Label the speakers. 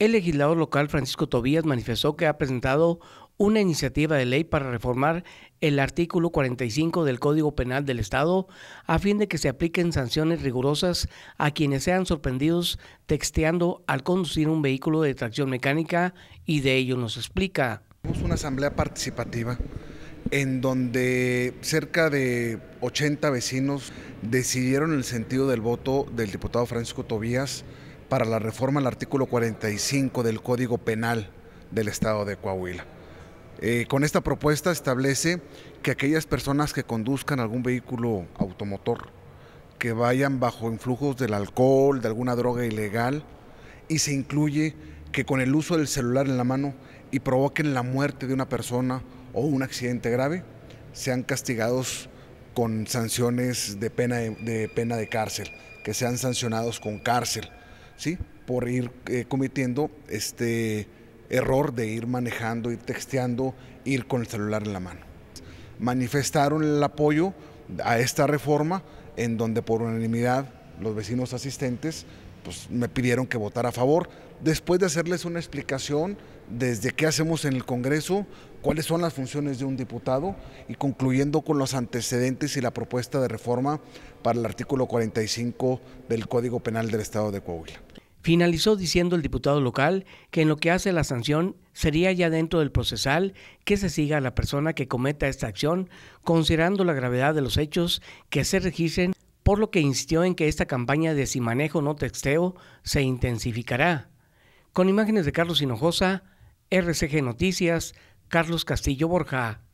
Speaker 1: El legislador local Francisco Tobías manifestó que ha presentado una iniciativa de ley para reformar el artículo 45 del Código Penal del Estado a fin de que se apliquen sanciones rigurosas a quienes sean sorprendidos texteando al conducir un vehículo de tracción mecánica y de ello nos explica. Tenemos una asamblea
Speaker 2: participativa en donde cerca de 80 vecinos decidieron el sentido del voto del diputado Francisco Tobías para la reforma al artículo 45 del Código Penal del Estado de Coahuila. Eh, con esta propuesta establece que aquellas personas que conduzcan algún vehículo automotor, que vayan bajo influjos del alcohol, de alguna droga ilegal, y se incluye que con el uso del celular en la mano y provoquen la muerte de una persona o un accidente grave, sean castigados con sanciones de pena de, pena de cárcel, que sean sancionados con cárcel. Por ir eh, cometiendo este error de ir manejando, ir texteando, ir con el celular en la mano. Manifestaron el apoyo a esta reforma en donde por unanimidad los vecinos asistentes pues, me pidieron que votara a favor, después de hacerles una explicación desde qué hacemos en el Congreso, cuáles son las funciones de un diputado y concluyendo con los antecedentes y la propuesta de reforma para el artículo 45 del Código Penal del Estado de Coahuila. Finalizó diciendo el diputado
Speaker 1: local que en lo que hace la sanción sería ya dentro del procesal que se siga a la persona que cometa esta acción, considerando la gravedad de los hechos que se registren, por lo que insistió en que esta campaña de si manejo no texteo se intensificará. Con imágenes de Carlos Hinojosa, RCG Noticias, Carlos Castillo Borja.